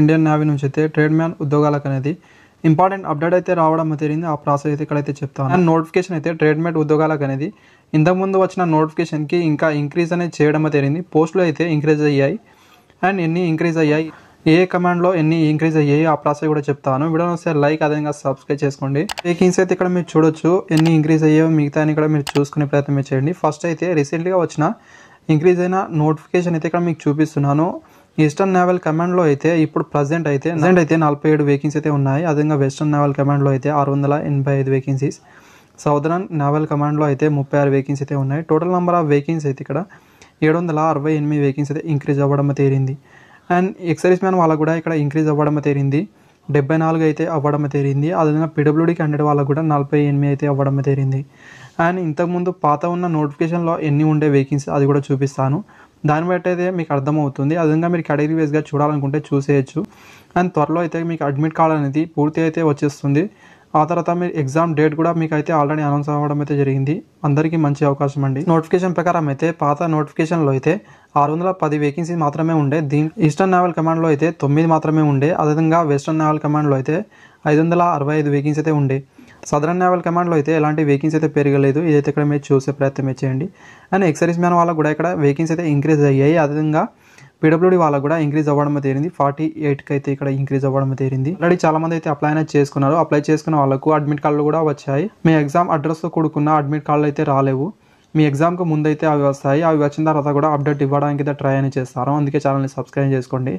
Indian navy నుంచి అయితే trade man ఉద్యోగాలకు అనేది ఇంపార్టెంట్ అప్డేట్ అయితే రావడం జరిగింది ఆ ప్రాసెస్ అయితే ఇక్కడైతే చెప్తాను అండ్ నోటిఫికేషన్ అయితే ట్రేడ్ మ్యాట్ ఉద్యోగాలకు అనేది ఇంతకుముందు వచ్చిన నోటిఫికేషన్కి ఇంకా ఇంక్రీజ్ అనేది చేయడం జరిగింది పోస్టులు అయితే ఇంక్రీజ్ అయ్యాయి అండ్ ఎన్ని ఇంక్రీజ్ అయ్యాయి ఏ కమాండ్లో ఎన్ని ఇంక్రీజ్ అయ్యాయి ఆ ప్రాసెస్ కూడా చెప్తాను వీడియో వస్తే లైక్ అదేవిధంగా సబ్స్క్రైబ్ చేసుకోండి టేకింగ్స్ అయితే ఇక్కడ మీరు చూడొచ్చు ఎన్ని ఇంక్రీజ్ అయ్యాయో మిగతా అని కూడా మీరు చూసుకునే ప్రయత్నం చేయండి ఫస్ట్ అయితే రీసెంట్గా వచ్చిన ఇంక్రీజ్ అయిన నోటిఫికేషన్ అయితే ఇక్కడ మీకు చూపిస్తున్నాను ఈస్టర్న్ నేవల్ కమాండ్లో అయితే ఇప్పుడు ప్రజెంట్ అయితే ప్రజెంట్ అయితే నలభై ఏడు వేకెన్సీ అయితే ఉన్నాయి అదేవిధంగా వెస్టర్న్ నేవల్ కమాండ్లో అయితే ఆరు వందల ఎనభై ఐదు వేకెన్సీస్ సౌదర్న్ నేవల్ కమాండ్లో అయితే ముప్పై ఆరు వేకెన్సీ అయితే ఉన్నాయి టోటల్ నెంబర్ ఆఫ్ వేకెన్సీ అయితే ఇక్కడ ఏడు వందల అరవై ఎనిమిది వేకెన్సీ అయితే ఇంక్రీజ్ అవ్వడం తేరింది అండ్ ఎక్సైజ్ మ్యాన్ వాళ్ళకు కూడా ఇక్కడ ఇంక్రీజ్ అవ్వడం తేరింది డెబ్బై నాలుగు అయితే అవ్వడం తేరింది అదేవిధంగా పిడబ్ల్యూడి క్యాండిడేట్ వాళ్ళకు కూడా నలభై ఎనిమిది అయితే అవ్వడం తేరింది అండ్ ఇంతకుముందు పాత ఉన్న నోటిఫికేషన్లో ఎన్ని ఉండే వేకెన్సీ అది కూడా చూపిస్తాను దాన్ని బట్టి అయితే మీకు అర్థమవుతుంది అదేవిధంగా మీరు కేటగిరీ వైజ్గా చూడాలనుకుంటే చూసేయచ్చు అండ్ త్వరలో అయితే మీకు అడ్మిట్ కార్డ్ అనేది పూర్తి అయితే వచ్చేస్తుంది ఆ తర్వాత మీరు ఎగ్జామ్ డేట్ కూడా మీకు అయితే ఆల్రెడీ అనౌన్స్ అవ్వడం అయితే జరిగింది అందరికీ మంచి అవకాశం అండి నోటిఫికేషన్ ప్రకారం అయితే పాత నోటిఫికేషన్లో అయితే ఆరు వందల పది వేకెన్సీ మాత్రమే ఉండే దీని ఈస్టర్న్ నావల్ కమాండ్లో అయితే తొమ్మిది మాత్రమే ఉండే అదేవిధంగా వెస్ట్రన్ నావల్ కమాండ్లో అయితే ఐదు వందల అరవై ఐదు వేకెన్సీ అయితే ఉండే సదరన్ నావల్ కమాండ్లో అయితే ఎలాంటి వేకెన్సీ అయితే పెరగలేదు ఇదైతే ఇక్కడ మీరు చూసే ప్రయత్నం చేయండి అండ్ ఎక్సైజ్ మ్యాన్ వాళ్ళకు కూడా ఇక్కడ వేకెన్సీ అయితే ఇంక్రీజ్ అయ్యాయి అదేవిధంగా పీడబ్ల్యూడీ వాళ్ళకు కూడా ఇంక్రీజ్ అవ్వడం తేరింది ఫార్టీ ఎయిట్కి అయితే ఇక్కడ ఇంక్రీజ్ అవ్వడం తేరింది ఆల్రెడీ చాలా మంది అయితే అప్లై అనేది చేసుకున్నారు అప్లై చేసుకున్న వాళ్ళకు అడ్మిట్ కార్డులు కూడా వచ్చాయి మీ ఎగ్జామ్ అడ్రస్తో కూడుకున్న అడ్మిట్ కార్డులు అయితే రాలేవు మీ ఎగ్జామ్కి ముందైతే అవి వస్తాయి అవి వచ్చిన తర్వాత కూడా అప్డేట్ ఇవ్వడానికి ట్రై అని చేస్తారు అందుకే ఛానల్ని సబ్స్క్రైబ్ చేసుకోండి